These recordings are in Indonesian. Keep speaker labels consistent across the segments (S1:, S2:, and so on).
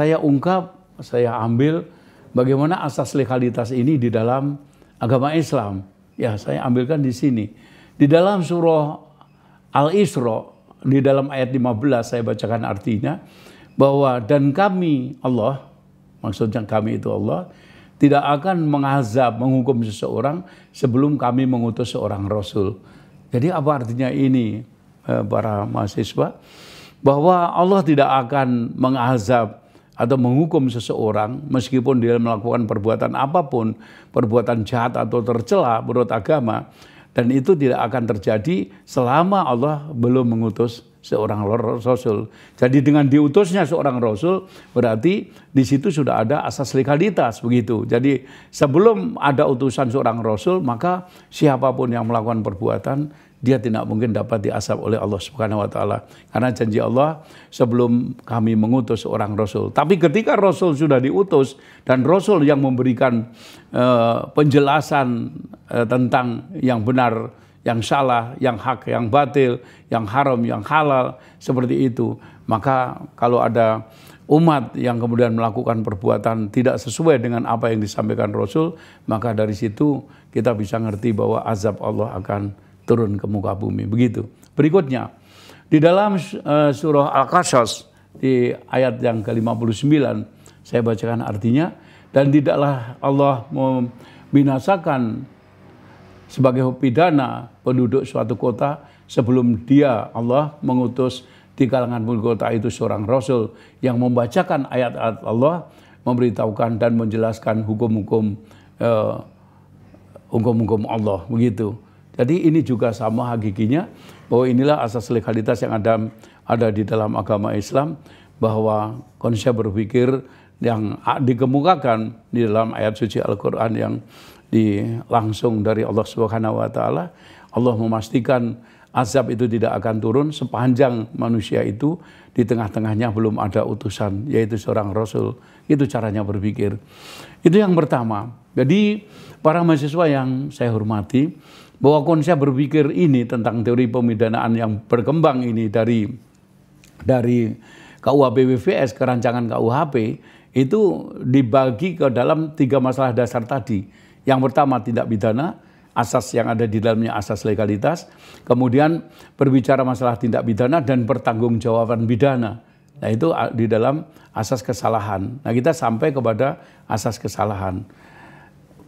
S1: saya ungkap, saya ambil bagaimana asas legalitas ini di dalam agama Islam. Ya, saya ambilkan di sini. Di dalam surah Al-Isra, di dalam ayat 15 saya bacakan artinya, bahwa dan kami Allah, maksudnya kami itu Allah, tidak akan mengazab, menghukum seseorang sebelum kami mengutus seorang Rasul. Jadi apa artinya ini eh, para mahasiswa? Bahwa Allah tidak akan mengazab atau menghukum seseorang meskipun dia melakukan perbuatan apapun, perbuatan jahat atau tercela menurut agama dan itu tidak akan terjadi selama Allah belum mengutus seorang rasul. Jadi dengan diutusnya seorang rasul berarti di situ sudah ada asas legalitas begitu. Jadi sebelum ada utusan seorang rasul maka siapapun yang melakukan perbuatan dia tidak mungkin dapat diasap oleh Allah Subhanahu wa taala. Karena janji Allah sebelum kami mengutus orang rasul. Tapi ketika rasul sudah diutus dan rasul yang memberikan uh, penjelasan uh, tentang yang benar, yang salah, yang hak, yang batil, yang haram, yang halal seperti itu, maka kalau ada umat yang kemudian melakukan perbuatan tidak sesuai dengan apa yang disampaikan rasul, maka dari situ kita bisa ngerti bahwa azab Allah akan turun ke muka bumi. Begitu. Berikutnya, di dalam eh, surah Al-Qasas di ayat yang ke-59 saya bacakan artinya dan tidaklah Allah membinasakan sebagai pidana penduduk suatu kota sebelum dia Allah mengutus di kalangan penduduk kota itu seorang rasul yang membacakan ayat-ayat Allah memberitahukan dan menjelaskan hukum-hukum eh, hukum-hukum eh, Allah begitu. Jadi ini juga sama hakikinya bahwa inilah asas legalitas yang ada ada di dalam agama Islam bahwa konsep berpikir yang dikemukakan di dalam ayat suci Al-Qur'an yang di langsung dari Allah Subhanahu wa taala Allah memastikan azab itu tidak akan turun sepanjang manusia itu di tengah-tengahnya belum ada utusan yaitu seorang rasul. Itu caranya berpikir. Itu yang pertama. Jadi para mahasiswa yang saya hormati, bahwa konsep berpikir ini tentang teori pemidanaan yang berkembang ini dari dari KUHP WVS ke rancangan KUHP itu dibagi ke dalam tiga masalah dasar tadi. Yang pertama tindak pidana, asas yang ada di dalamnya asas legalitas, kemudian berbicara masalah tindak pidana dan pertanggungjawaban pidana. Nah, itu di dalam asas kesalahan. Nah, kita sampai kepada asas kesalahan.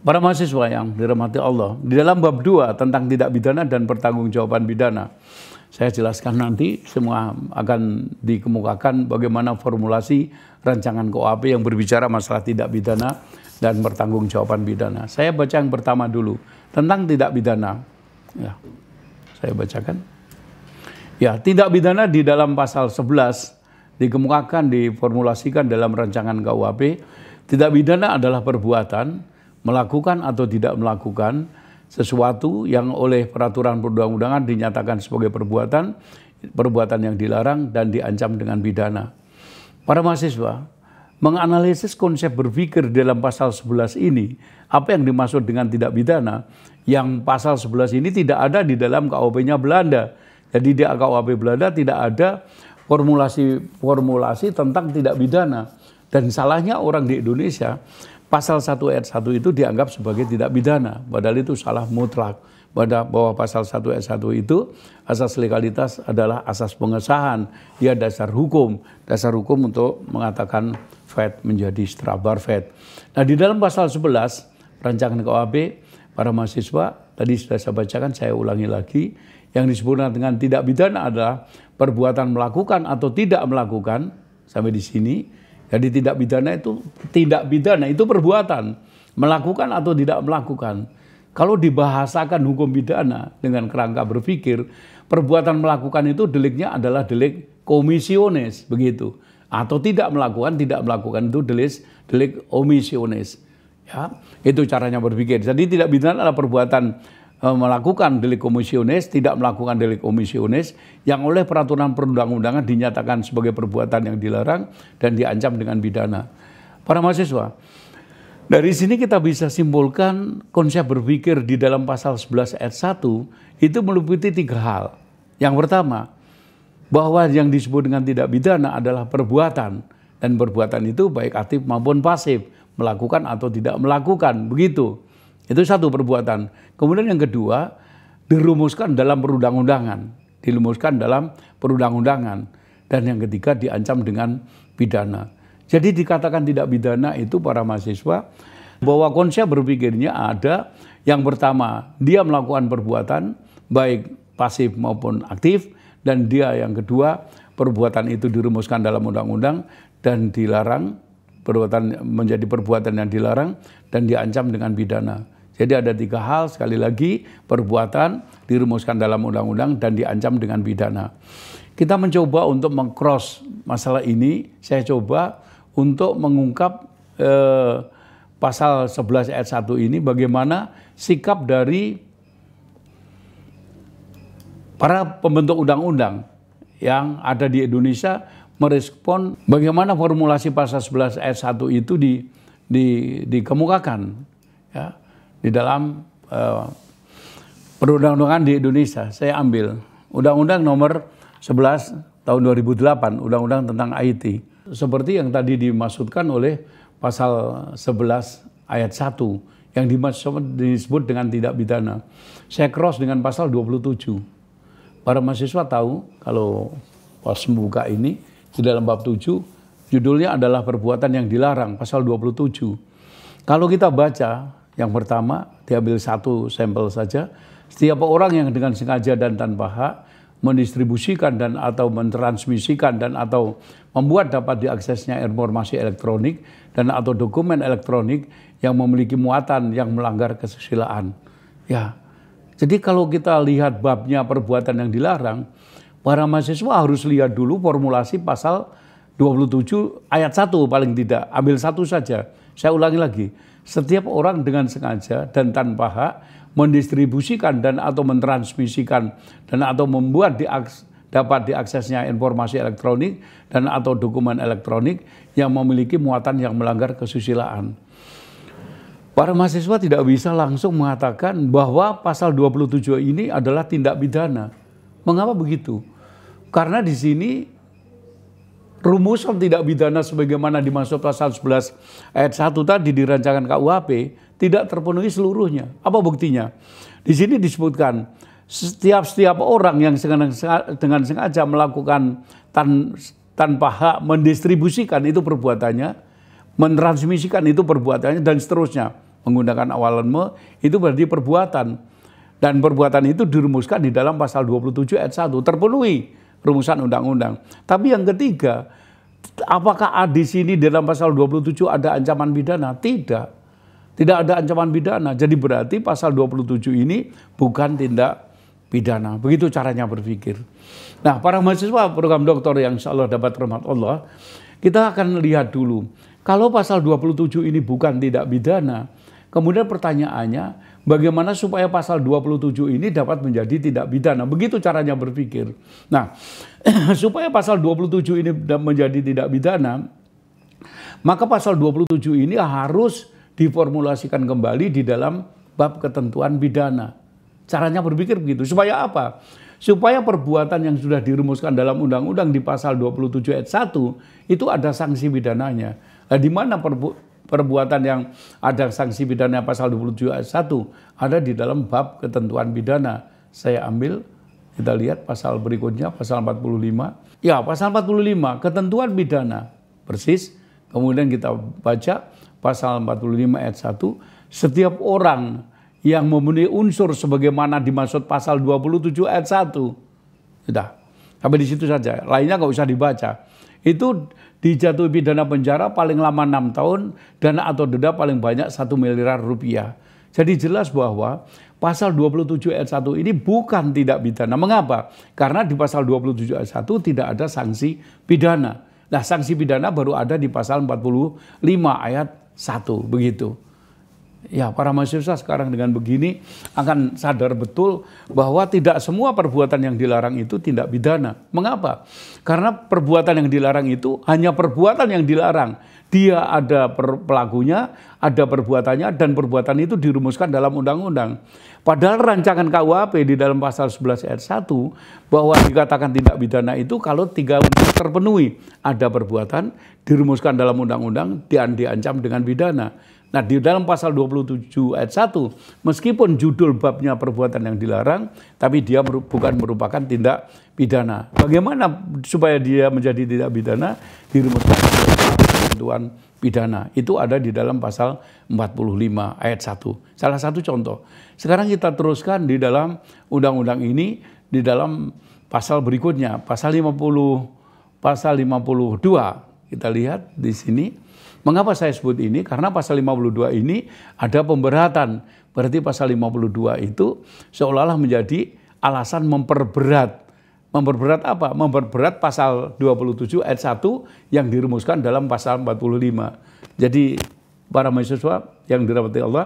S1: Para mahasiswa yang dirahmati Allah, di dalam bab dua tentang tidak pidana dan pertanggungjawaban pidana, saya jelaskan nanti semua akan dikemukakan bagaimana formulasi rancangan KUHP yang berbicara masalah tidak pidana dan pertanggungjawaban pidana. Saya baca yang pertama dulu tentang tidak pidana. Ya, saya bacakan. Ya, tidak pidana di dalam pasal 11 dikemukakan diformulasikan dalam rancangan KUHP. Tidak pidana adalah perbuatan melakukan atau tidak melakukan sesuatu yang oleh peraturan perundang-undangan dinyatakan sebagai perbuatan, perbuatan yang dilarang dan diancam dengan pidana. Para mahasiswa, menganalisis konsep berpikir dalam pasal 11 ini, apa yang dimaksud dengan tidak pidana, yang pasal 11 ini tidak ada di dalam KUHP-nya Belanda. Jadi di KUHP Belanda tidak ada formulasi-formulasi tentang tidak pidana. Dan salahnya orang di Indonesia pasal 1 ayat 1 itu dianggap sebagai tidak pidana. Padahal itu salah mutlak. Pada bahwa pasal 1 ayat 1 itu asas legalitas adalah asas pengesahan. Dia dasar hukum. Dasar hukum untuk mengatakan FED menjadi strabar FED. Nah di dalam pasal 11 rancangan KUHP para mahasiswa tadi sudah saya bacakan saya ulangi lagi yang disebut dengan tidak pidana adalah perbuatan melakukan atau tidak melakukan sampai di sini jadi tindak pidana itu tindak pidana itu perbuatan melakukan atau tidak melakukan. Kalau dibahasakan hukum pidana dengan kerangka berpikir, perbuatan melakukan itu deliknya adalah delik komisiones begitu. Atau tidak melakukan, tidak melakukan itu delik delik omisiones. Ya, itu caranya berpikir. Jadi tidak pidana adalah perbuatan Eh, melakukan delik komisionis, tidak melakukan delik komisionis yang oleh peraturan perundang-undangan dinyatakan sebagai perbuatan yang dilarang dan diancam dengan pidana. Para mahasiswa, dari sini kita bisa simpulkan konsep berpikir di dalam pasal 11 ayat 1 itu meliputi tiga hal. Yang pertama, bahwa yang disebut dengan tidak pidana adalah perbuatan dan perbuatan itu baik aktif maupun pasif, melakukan atau tidak melakukan, begitu. Itu satu perbuatan. Kemudian yang kedua, dirumuskan dalam perundang-undangan. Dirumuskan dalam perundang-undangan. Dan yang ketiga diancam dengan pidana. Jadi dikatakan tidak pidana itu para mahasiswa bahwa konsep berpikirnya ada yang pertama, dia melakukan perbuatan baik pasif maupun aktif dan dia yang kedua, perbuatan itu dirumuskan dalam undang-undang dan dilarang perbuatan menjadi perbuatan yang dilarang dan diancam dengan pidana. Jadi ada tiga hal, sekali lagi perbuatan dirumuskan dalam undang-undang dan diancam dengan pidana. Kita mencoba untuk mengcross masalah ini, saya coba untuk mengungkap eh, pasal 11 ayat 1 ini bagaimana sikap dari para pembentuk undang-undang yang ada di Indonesia merespon bagaimana formulasi pasal 11 ayat 1 itu di, di, dikemukakan. Ya di dalam uh, perundang-undangan di Indonesia. Saya ambil Undang-Undang nomor 11 tahun 2008, Undang-Undang tentang IT. Seperti yang tadi dimaksudkan oleh pasal 11 ayat 1 yang dimaksud disebut dengan tidak pidana. Saya cross dengan pasal 27. Para mahasiswa tahu kalau pas membuka ini di dalam bab 7 judulnya adalah perbuatan yang dilarang pasal 27. Kalau kita baca yang pertama, diambil satu sampel saja. Setiap orang yang dengan sengaja dan tanpa hak mendistribusikan dan atau mentransmisikan dan atau membuat dapat diaksesnya informasi elektronik dan atau dokumen elektronik yang memiliki muatan yang melanggar kesusilaan. Ya. Jadi kalau kita lihat babnya perbuatan yang dilarang, para mahasiswa harus lihat dulu formulasi pasal 27 ayat 1 paling tidak. Ambil satu saja. Saya ulangi lagi setiap orang dengan sengaja dan tanpa hak mendistribusikan dan atau mentransmisikan dan atau membuat diaks, dapat diaksesnya informasi elektronik dan atau dokumen elektronik yang memiliki muatan yang melanggar kesusilaan. Para mahasiswa tidak bisa langsung mengatakan bahwa pasal 27 ini adalah tindak pidana. Mengapa begitu? Karena di sini rumusan tidak pidana sebagaimana dimaksud pasal 11 ayat 1 tadi di rancangan KUHP tidak terpenuhi seluruhnya. Apa buktinya? Di sini disebutkan setiap setiap orang yang dengan sengaja melakukan tan, tanpa hak mendistribusikan itu perbuatannya, mentransmisikan itu perbuatannya dan seterusnya menggunakan awalan me itu berarti perbuatan dan perbuatan itu dirumuskan di dalam pasal 27 ayat 1 terpenuhi rumusan undang-undang. Tapi yang ketiga, apakah di sini dalam pasal 27 ada ancaman pidana? Tidak. Tidak ada ancaman pidana. Jadi berarti pasal 27 ini bukan tindak pidana. Begitu caranya berpikir. Nah, para mahasiswa program doktor yang insya Allah dapat rahmat Allah, kita akan lihat dulu. Kalau pasal 27 ini bukan tindak pidana, kemudian pertanyaannya, Bagaimana supaya pasal 27 ini dapat menjadi tidak pidana? Begitu caranya berpikir. Nah, supaya pasal 27 ini menjadi tidak pidana, maka pasal 27 ini harus diformulasikan kembali di dalam bab ketentuan pidana. Caranya berpikir begitu. Supaya apa? Supaya perbuatan yang sudah dirumuskan dalam undang-undang di pasal 27 ayat 1 itu ada sanksi pidananya. Nah, di mana perbuatan yang ada sanksi pidana pasal 27 ayat 1 ada di dalam bab ketentuan pidana. Saya ambil kita lihat pasal berikutnya pasal 45. Ya, pasal 45 ketentuan pidana persis. Kemudian kita baca pasal 45 ayat 1 setiap orang yang memenuhi unsur sebagaimana dimaksud pasal 27 ayat 1. Sudah. Sampai di situ saja. Lainnya nggak usah dibaca. Itu dijatuhi pidana penjara paling lama enam tahun, dan atau denda paling banyak satu miliar rupiah. Jadi jelas bahwa pasal 27 ayat 1 ini bukan tidak pidana. Mengapa? Karena di pasal 27 ayat 1 tidak ada sanksi pidana. Nah, sanksi pidana baru ada di pasal 45 ayat 1 begitu. Ya, para mahasiswa sekarang dengan begini akan sadar betul bahwa tidak semua perbuatan yang dilarang itu tindak pidana. Mengapa? Karena perbuatan yang dilarang itu hanya perbuatan yang dilarang. Dia ada pelakunya, ada perbuatannya, dan perbuatan itu dirumuskan dalam undang-undang. Padahal rancangan KUHP di dalam pasal 11 ayat 1 bahwa dikatakan tindak pidana itu kalau tiga unsur terpenuhi. Ada perbuatan, dirumuskan dalam undang-undang, dan diancam dengan pidana. Nah, di dalam pasal 27 ayat 1, meskipun judul babnya perbuatan yang dilarang, tapi dia bukan merupakan tindak pidana. Bagaimana supaya dia menjadi tindak pidana? Dirumuskan ketentuan pidana. Itu ada di dalam pasal 45 ayat 1. Salah satu contoh. Sekarang kita teruskan di dalam undang-undang ini di dalam pasal berikutnya, pasal 50 pasal 52. Kita lihat di sini Mengapa saya sebut ini? Karena pasal 52 ini ada pemberatan. Berarti pasal 52 itu seolah-olah menjadi alasan memperberat. Memperberat apa? Memperberat pasal 27 ayat 1 yang dirumuskan dalam pasal 45. Jadi para mahasiswa yang dirahmati Allah,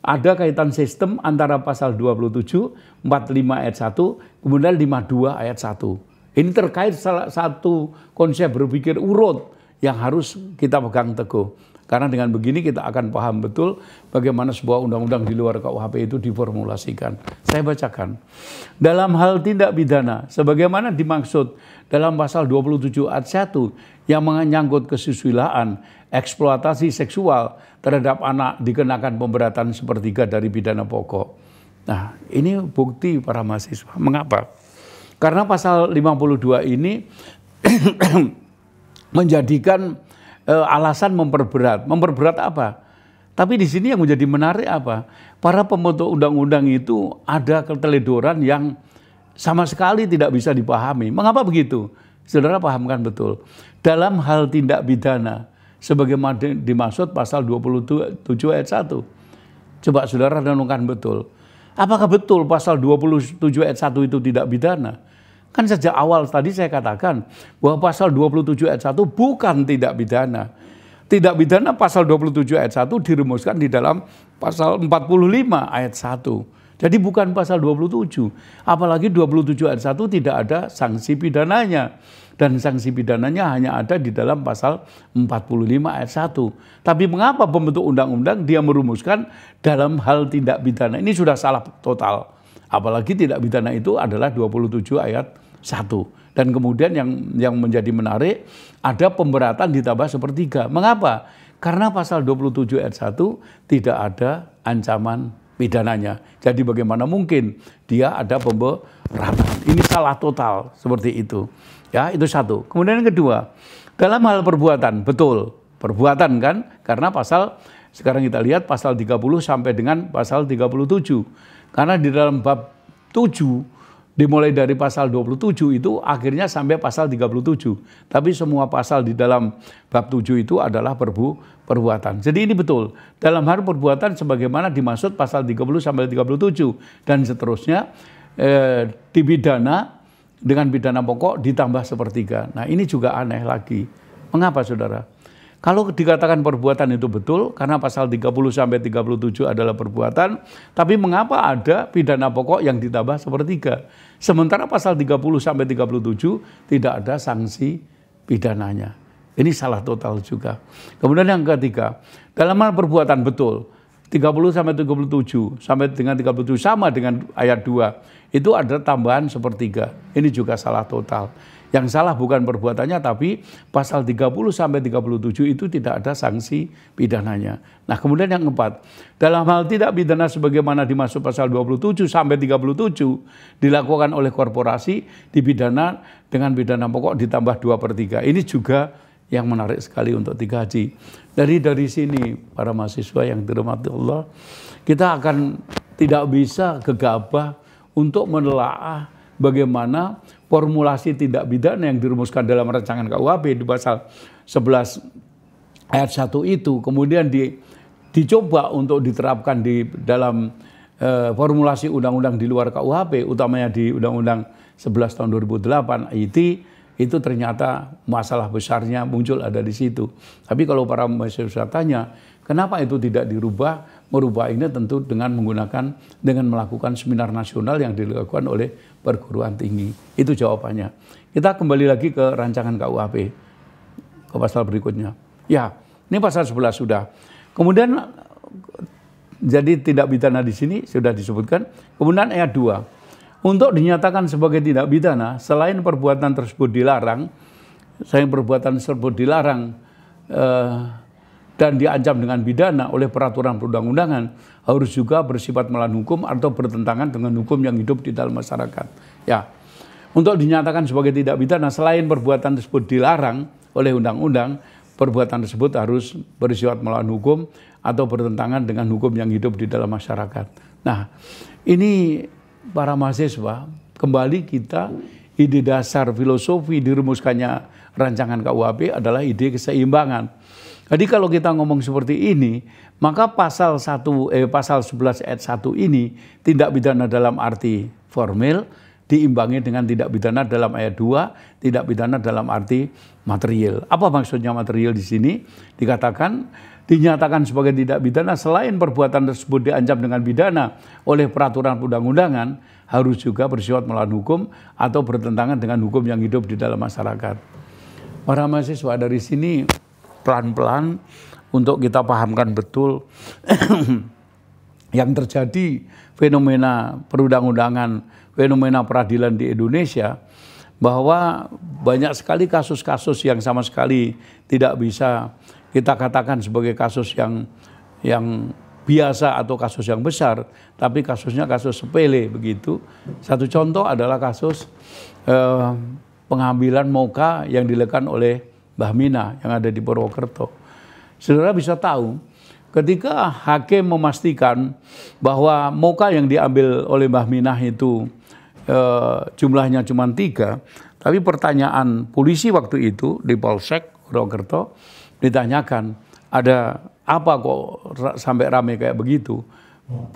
S1: ada kaitan sistem antara pasal 27, 45 ayat 1, kemudian 52 ayat 1. Ini terkait salah satu konsep berpikir urut yang harus kita pegang teguh. Karena dengan begini kita akan paham betul bagaimana sebuah undang-undang di luar KUHP itu diformulasikan. Saya bacakan. Dalam hal tindak pidana, sebagaimana dimaksud dalam pasal 27 ayat 1 yang menyangkut kesusilaan, eksploitasi seksual terhadap anak dikenakan pemberatan sepertiga dari pidana pokok. Nah, ini bukti para mahasiswa. Mengapa? Karena pasal 52 ini menjadikan e, alasan memperberat. Memperberat apa? Tapi di sini yang menjadi menarik apa? Para pembentuk undang-undang itu ada keteledoran yang sama sekali tidak bisa dipahami. Mengapa begitu? Saudara pahamkan betul. Dalam hal tindak pidana sebagaimana dimaksud pasal 27 ayat 1. Coba saudara renungkan betul. Apakah betul pasal 27 ayat 1 itu tidak pidana? Kan sejak awal tadi saya katakan bahwa pasal 27 ayat 1 bukan tidak pidana. Tidak pidana pasal 27 ayat 1 dirumuskan di dalam pasal 45 ayat 1. Jadi bukan pasal 27. Apalagi 27 ayat 1 tidak ada sanksi pidananya. Dan sanksi pidananya hanya ada di dalam pasal 45 ayat 1. Tapi mengapa pembentuk undang-undang dia merumuskan dalam hal tidak pidana? Ini sudah salah total. Apalagi tidak pidana itu adalah 27 ayat satu. Dan kemudian yang yang menjadi menarik ada pemberatan ditambah sepertiga. Mengapa? Karena pasal 27 ayat 1 tidak ada ancaman pidananya. Jadi bagaimana mungkin dia ada pemberatan? Ini salah total seperti itu. Ya, itu satu. Kemudian yang kedua, dalam hal perbuatan, betul. Perbuatan kan? Karena pasal sekarang kita lihat pasal 30 sampai dengan pasal 37. Karena di dalam bab 7 dimulai dari pasal 27 itu akhirnya sampai pasal 37. Tapi semua pasal di dalam bab 7 itu adalah perbu perbuatan. Jadi ini betul. Dalam hal perbuatan sebagaimana dimaksud pasal 30 sampai 37 dan seterusnya eh, dibidana dengan pidana pokok ditambah sepertiga. Nah, ini juga aneh lagi. Mengapa Saudara? Kalau dikatakan perbuatan itu betul karena pasal 30 sampai 37 adalah perbuatan, tapi mengapa ada pidana pokok yang ditambah sepertiga? Sementara pasal 30 sampai 37 tidak ada sanksi pidananya. Ini salah total juga. Kemudian yang ketiga, dalam hal perbuatan betul 30 sampai 37 sampai dengan 37 sama dengan ayat 2 itu ada tambahan sepertiga. Ini juga salah total. Yang salah bukan perbuatannya tapi pasal 30 sampai 37 itu tidak ada sanksi pidananya. Nah, kemudian yang keempat, dalam hal tidak pidana sebagaimana dimaksud pasal 27 sampai 37 dilakukan oleh korporasi dipidana dengan pidana pokok ditambah 2/3. Ini juga yang menarik sekali untuk digaji. Dari dari sini para mahasiswa yang dirahmati Allah, kita akan tidak bisa gegabah untuk menelaah bagaimana formulasi tindak pidana yang dirumuskan dalam rancangan KUHP di pasal 11 ayat 1 itu kemudian di, dicoba untuk diterapkan di dalam e, formulasi undang-undang di luar KUHP utamanya di undang-undang 11 tahun 2008 IT itu ternyata masalah besarnya muncul ada di situ. Tapi kalau para mahasiswa tanya, kenapa itu tidak dirubah? Merubah ini tentu dengan menggunakan dengan melakukan seminar nasional yang dilakukan oleh perguruan tinggi. Itu jawabannya. Kita kembali lagi ke rancangan KUHP. Ke pasal berikutnya. Ya, ini pasal 11 sudah. Kemudian jadi tidak pidana di sini sudah disebutkan. Kemudian ayat 2. Untuk dinyatakan sebagai tidak pidana, selain perbuatan tersebut dilarang, selain perbuatan tersebut dilarang, eh, dan diancam dengan pidana oleh peraturan perundang-undangan harus juga bersifat melawan hukum atau bertentangan dengan hukum yang hidup di dalam masyarakat. Ya. Untuk dinyatakan sebagai tidak pidana selain perbuatan tersebut dilarang oleh undang-undang, perbuatan tersebut harus bersifat melawan hukum atau bertentangan dengan hukum yang hidup di dalam masyarakat. Nah, ini para mahasiswa kembali kita ide dasar filosofi dirumuskannya rancangan KUHP adalah ide keseimbangan. Jadi kalau kita ngomong seperti ini, maka pasal 1 eh pasal 11 ayat 1 ini tindak pidana dalam arti formil diimbangi dengan tindak pidana dalam ayat 2, tindak pidana dalam arti material. Apa maksudnya material di sini? Dikatakan dinyatakan sebagai tindak pidana selain perbuatan tersebut diancam dengan pidana oleh peraturan perundang-undangan, harus juga bersifat melawan hukum atau bertentangan dengan hukum yang hidup di dalam masyarakat. Para mahasiswa dari sini pelan-pelan untuk kita pahamkan betul yang terjadi fenomena perundang-undangan, fenomena peradilan di Indonesia bahwa banyak sekali kasus-kasus yang sama sekali tidak bisa kita katakan sebagai kasus yang yang biasa atau kasus yang besar, tapi kasusnya kasus sepele begitu. Satu contoh adalah kasus eh, pengambilan moka yang dilakukan oleh Mbah Mina yang ada di Purwokerto. Saudara bisa tahu ketika hakim memastikan bahwa moka yang diambil oleh Mbah Mina itu eh, jumlahnya cuma tiga, tapi pertanyaan polisi waktu itu di Polsek Purwokerto ditanyakan ada apa kok sampai rame kayak begitu?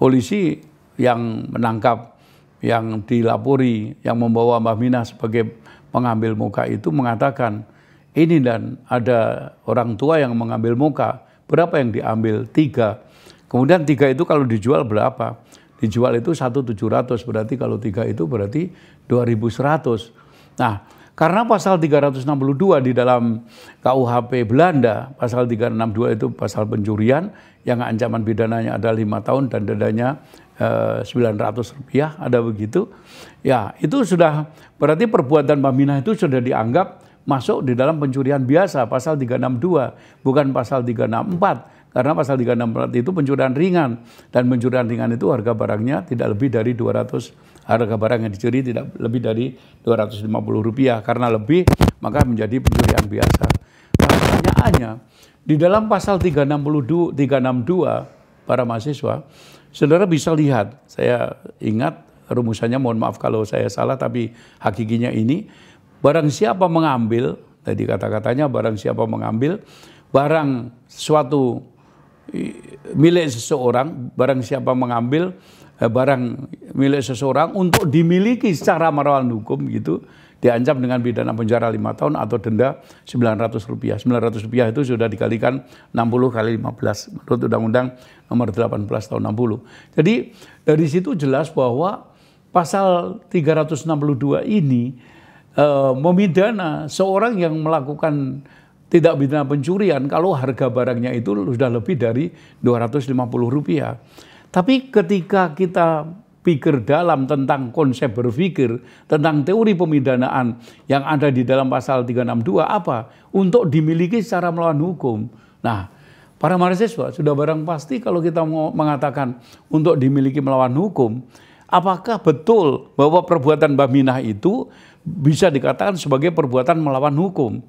S1: Polisi yang menangkap, yang dilapori, yang membawa Mbah mina sebagai pengambil muka itu mengatakan, ini dan ada orang tua yang mengambil muka, berapa yang diambil? Tiga. Kemudian tiga itu kalau dijual berapa? Dijual itu 1.700, berarti kalau tiga itu berarti 2.100. Nah, karena pasal 362 di dalam KUHP Belanda, pasal 362 itu pasal pencurian yang ancaman pidananya ada lima tahun dan dendanya eh, sembilan ratus rupiah, ada begitu. Ya, itu sudah berarti perbuatan pamina itu sudah dianggap masuk di dalam pencurian biasa pasal 362, bukan pasal 364 karena pasal 364 itu pencurian ringan dan pencurian ringan itu harga barangnya tidak lebih dari dua ratus harga barang yang dicuri tidak lebih dari 250 rupiah karena lebih maka menjadi pencurian biasa. Nah, pertanyaannya di dalam pasal 362, 362 para mahasiswa, saudara bisa lihat, saya ingat rumusannya mohon maaf kalau saya salah tapi hakikinya ini barang siapa mengambil tadi kata-katanya barang siapa mengambil barang suatu milik seseorang barang siapa mengambil Eh, barang milik seseorang untuk dimiliki secara merawal hukum gitu diancam dengan pidana penjara lima tahun atau denda sembilan ratus rupiah. sembilan ratus rupiah itu sudah dikalikan enam puluh kali lima belas menurut Undang-Undang nomor delapan belas tahun enam puluh Jadi dari situ jelas bahwa pasal tiga ratus enam puluh dua ini e, eh, memidana seorang yang melakukan tidak pidana pencurian kalau harga barangnya itu sudah lebih dari dua ratus lima puluh rupiah. Tapi ketika kita pikir dalam tentang konsep berpikir, tentang teori pemidanaan yang ada di dalam pasal 362 apa? Untuk dimiliki secara melawan hukum. Nah, para mahasiswa sudah barang pasti kalau kita mau mengatakan untuk dimiliki melawan hukum, apakah betul bahwa perbuatan Minah itu bisa dikatakan sebagai perbuatan melawan hukum?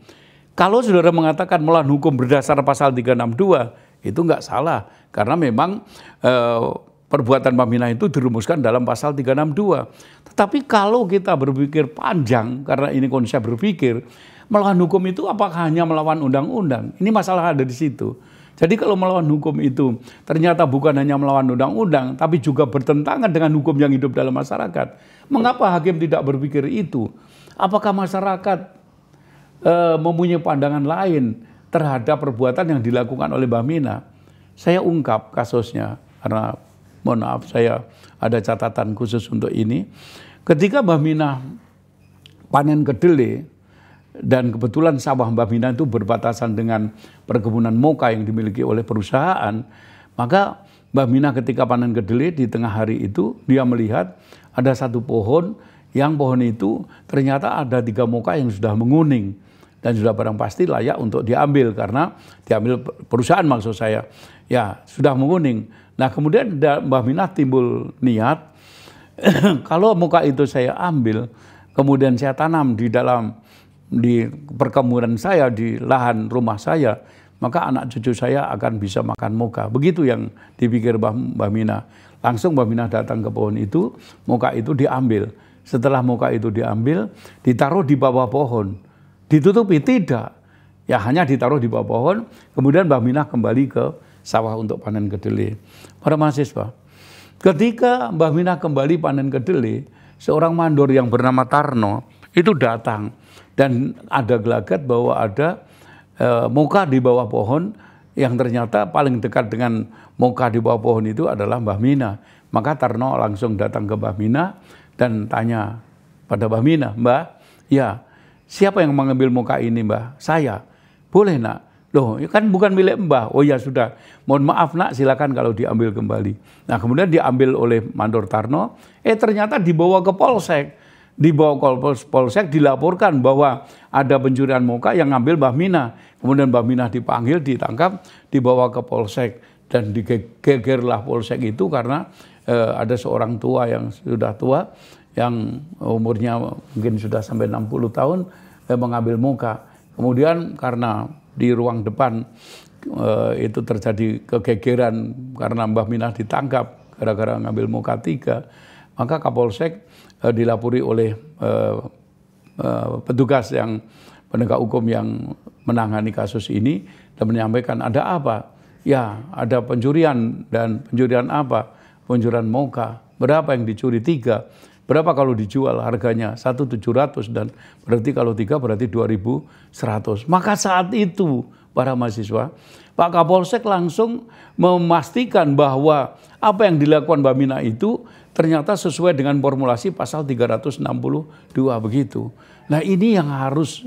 S1: Kalau saudara mengatakan melawan hukum berdasar pasal 362, itu nggak salah karena memang e, perbuatan pamina itu dirumuskan dalam pasal 362. Tetapi kalau kita berpikir panjang karena ini konsep berpikir melawan hukum itu apakah hanya melawan undang-undang? Ini masalah ada di situ. Jadi kalau melawan hukum itu ternyata bukan hanya melawan undang-undang tapi juga bertentangan dengan hukum yang hidup dalam masyarakat. Mengapa hakim tidak berpikir itu? Apakah masyarakat e, mempunyai pandangan lain terhadap perbuatan yang dilakukan oleh Mbak Mina. Saya ungkap kasusnya karena mohon maaf saya ada catatan khusus untuk ini. Ketika Mbak Mina panen kedelai dan kebetulan sawah Mbak Mina itu berbatasan dengan perkebunan Moka yang dimiliki oleh perusahaan, maka Mbak Mina ketika panen kedelai di tengah hari itu dia melihat ada satu pohon yang pohon itu ternyata ada tiga moka yang sudah menguning dan sudah barang pasti layak untuk diambil karena diambil perusahaan maksud saya. Ya, sudah menguning. Nah, kemudian Mbah Minah timbul niat kalau muka itu saya ambil, kemudian saya tanam di dalam di perkemuran saya di lahan rumah saya, maka anak cucu saya akan bisa makan muka. Begitu yang dipikir Mbah, Mbah Minah. Langsung Mbah Minah datang ke pohon itu, muka itu diambil. Setelah muka itu diambil, ditaruh di bawah pohon Ditutupi? Tidak. Ya hanya ditaruh di bawah pohon, kemudian Mbah Minah kembali ke sawah untuk panen kedelai. Para mahasiswa, ketika Mbah Minah kembali panen kedelai, seorang mandor yang bernama Tarno itu datang dan ada gelagat bahwa ada e, eh, muka di bawah pohon yang ternyata paling dekat dengan muka di bawah pohon itu adalah Mbah mina Maka Tarno langsung datang ke Mbah mina dan tanya pada Mbah mina Mbah, ya Siapa yang mengambil muka ini mbah? Saya. Boleh nak? Loh, ya kan bukan milik mbah. Oh ya sudah. Mohon maaf nak, silakan kalau diambil kembali. Nah kemudian diambil oleh Mandor Tarno. Eh ternyata dibawa ke polsek. Dibawa ke polsek dilaporkan bahwa ada pencurian muka yang ngambil Mbah Mina. Kemudian Mbah Mina dipanggil, ditangkap, dibawa ke polsek. Dan digegerlah polsek itu karena eh, ada seorang tua yang sudah tua yang umurnya mungkin sudah sampai 60 tahun eh, mengambil muka. Kemudian karena di ruang depan eh, itu terjadi kegegeran karena Mbah Minah ditangkap gara-gara ngambil muka tiga, maka Kapolsek eh, dilapori oleh eh, eh, petugas yang penegak hukum yang menangani kasus ini dan menyampaikan ada apa? Ya, ada pencurian dan pencurian apa? Pencurian muka. Berapa yang dicuri? Tiga. Berapa kalau dijual harganya? 1.700 dan berarti kalau tiga berarti 2.100. Maka saat itu para mahasiswa, Pak Kapolsek langsung memastikan bahwa apa yang dilakukan Mina itu ternyata sesuai dengan formulasi pasal 362 begitu. Nah ini yang harus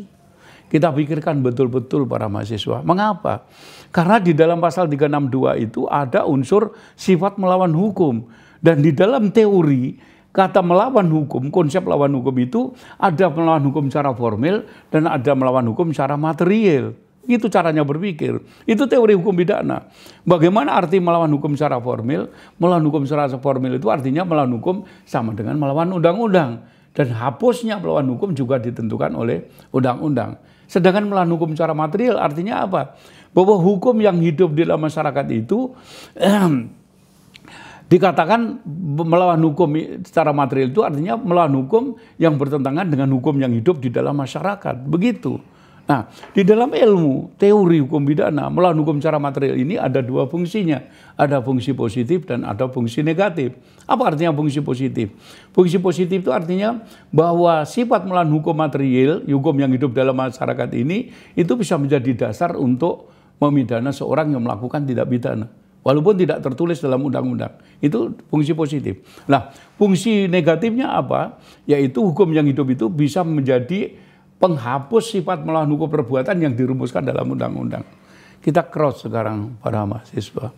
S1: kita pikirkan betul-betul para mahasiswa. Mengapa? Karena di dalam pasal 362 itu ada unsur sifat melawan hukum. Dan di dalam teori kata melawan hukum, konsep melawan hukum itu ada melawan hukum secara formal dan ada melawan hukum secara material. Itu caranya berpikir. Itu teori hukum pidana. Bagaimana arti melawan hukum secara formal? Melawan hukum secara formal itu artinya melawan hukum sama dengan melawan undang-undang. Dan hapusnya melawan hukum juga ditentukan oleh undang-undang. Sedangkan melawan hukum secara material artinya apa? Bahwa hukum yang hidup di dalam masyarakat itu Dikatakan melawan hukum secara material itu artinya melawan hukum yang bertentangan dengan hukum yang hidup di dalam masyarakat. Begitu. Nah, di dalam ilmu teori hukum pidana, melawan hukum secara material ini ada dua fungsinya. Ada fungsi positif dan ada fungsi negatif. Apa artinya fungsi positif? Fungsi positif itu artinya bahwa sifat melawan hukum material, hukum yang hidup dalam masyarakat ini, itu bisa menjadi dasar untuk memidana seorang yang melakukan tidak pidana. Walaupun tidak tertulis dalam undang-undang. Itu fungsi positif. Nah, fungsi negatifnya apa? Yaitu hukum yang hidup itu bisa menjadi penghapus sifat melawan hukum perbuatan yang dirumuskan dalam undang-undang. Kita cross sekarang para mahasiswa.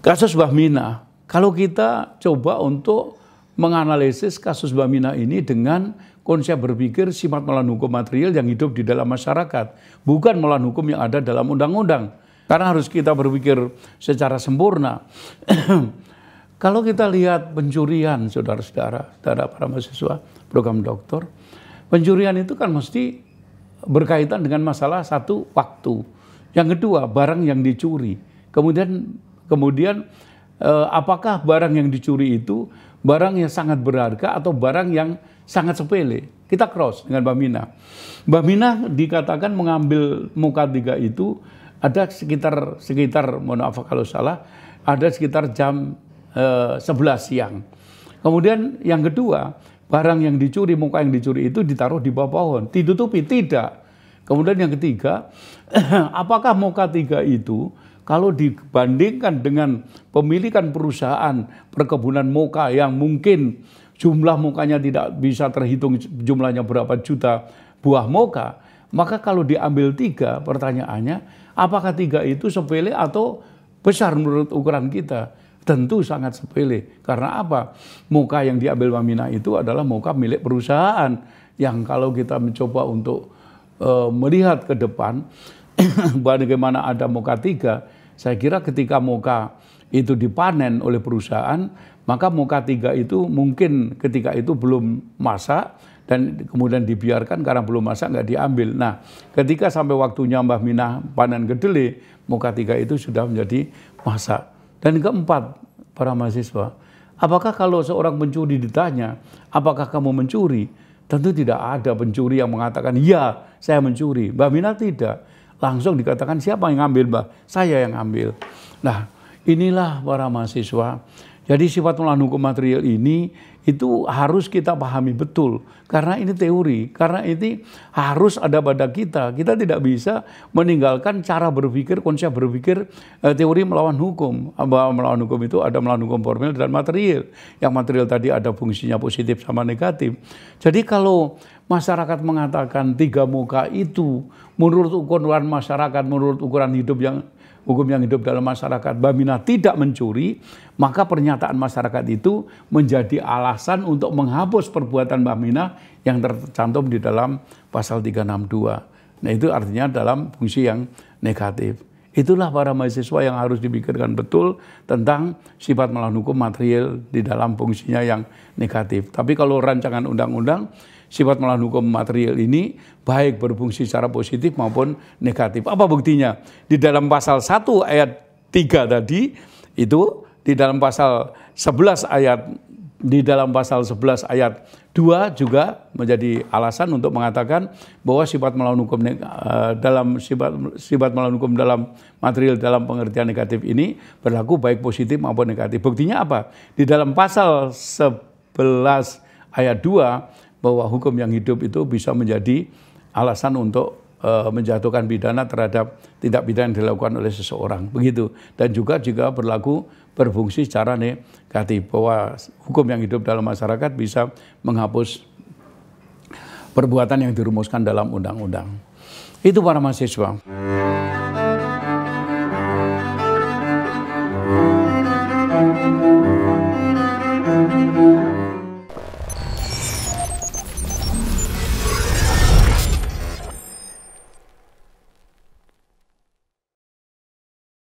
S1: Kasus Bahmina, kalau kita coba untuk menganalisis kasus Bamina ini dengan konsep berpikir sifat melawan hukum material yang hidup di dalam masyarakat, bukan melawan hukum yang ada dalam undang-undang. Karena harus kita berpikir secara sempurna. Kalau kita lihat pencurian, saudara-saudara, saudara para mahasiswa program doktor, pencurian itu kan mesti berkaitan dengan masalah satu waktu. Yang kedua, barang yang dicuri. Kemudian kemudian eh, apakah barang yang dicuri itu barang yang sangat berharga atau barang yang sangat sepele? Kita cross dengan Mbak Mina. Mbak Mina dikatakan mengambil muka tiga itu ada sekitar sekitar mohon maaf kalau salah ada sekitar jam eh, sebelas 11 siang. Kemudian yang kedua, barang yang dicuri, muka yang dicuri itu ditaruh di bawah pohon, ditutupi tidak. Kemudian yang ketiga, apakah muka tiga itu kalau dibandingkan dengan pemilikan perusahaan perkebunan muka yang mungkin jumlah mukanya tidak bisa terhitung jumlahnya berapa juta buah muka, maka kalau diambil tiga pertanyaannya Apakah tiga itu sepele atau besar menurut ukuran kita? Tentu sangat sepele. Karena apa? Muka yang diambil Wamina itu adalah muka milik perusahaan. Yang kalau kita mencoba untuk uh, melihat ke depan, bagaimana ada muka tiga, saya kira ketika muka itu dipanen oleh perusahaan, maka muka tiga itu mungkin ketika itu belum masak, dan kemudian dibiarkan karena belum masak nggak diambil. Nah, ketika sampai waktunya Mbah Minah panen kedelai, muka tiga itu sudah menjadi masak. Dan keempat, para mahasiswa, apakah kalau seorang pencuri ditanya, apakah kamu mencuri? Tentu tidak ada pencuri yang mengatakan, ya saya mencuri. Mbah Minah tidak. Langsung dikatakan, siapa yang ngambil Mbah? Saya yang ngambil. Nah, inilah para mahasiswa jadi sifat melawan hukum material ini itu harus kita pahami betul karena ini teori, karena ini harus ada pada kita. Kita tidak bisa meninggalkan cara berpikir, konsep berpikir eh, teori melawan hukum. Bahwa melawan hukum itu ada melawan hukum formal dan material. Yang material tadi ada fungsinya positif sama negatif. Jadi kalau masyarakat mengatakan tiga muka itu menurut ukuran masyarakat, menurut ukuran hidup yang hukum yang hidup dalam masyarakat, Bamina tidak mencuri, maka pernyataan masyarakat itu menjadi alasan untuk menghapus perbuatan Bamina yang tercantum di dalam pasal 362. Nah itu artinya dalam fungsi yang negatif. Itulah para mahasiswa yang harus dipikirkan betul tentang sifat melawan hukum material di dalam fungsinya yang negatif. Tapi kalau rancangan undang-undang sifat melawan hukum material ini baik berfungsi secara positif maupun negatif. Apa buktinya? Di dalam pasal 1 ayat 3 tadi itu di dalam pasal 11 ayat di dalam pasal 11 ayat 2 juga menjadi alasan untuk mengatakan bahwa sifat melawan hukum eh, dalam sifat sifat melawan hukum dalam material dalam pengertian negatif ini berlaku baik positif maupun negatif. Buktinya apa? Di dalam pasal 11 ayat 2 bahwa hukum yang hidup itu bisa menjadi alasan untuk eh, menjatuhkan pidana terhadap tindak pidana yang dilakukan oleh seseorang begitu dan juga jika berlaku berfungsi secara negatif bahwa hukum yang hidup dalam masyarakat bisa menghapus perbuatan yang dirumuskan dalam undang-undang itu para mahasiswa.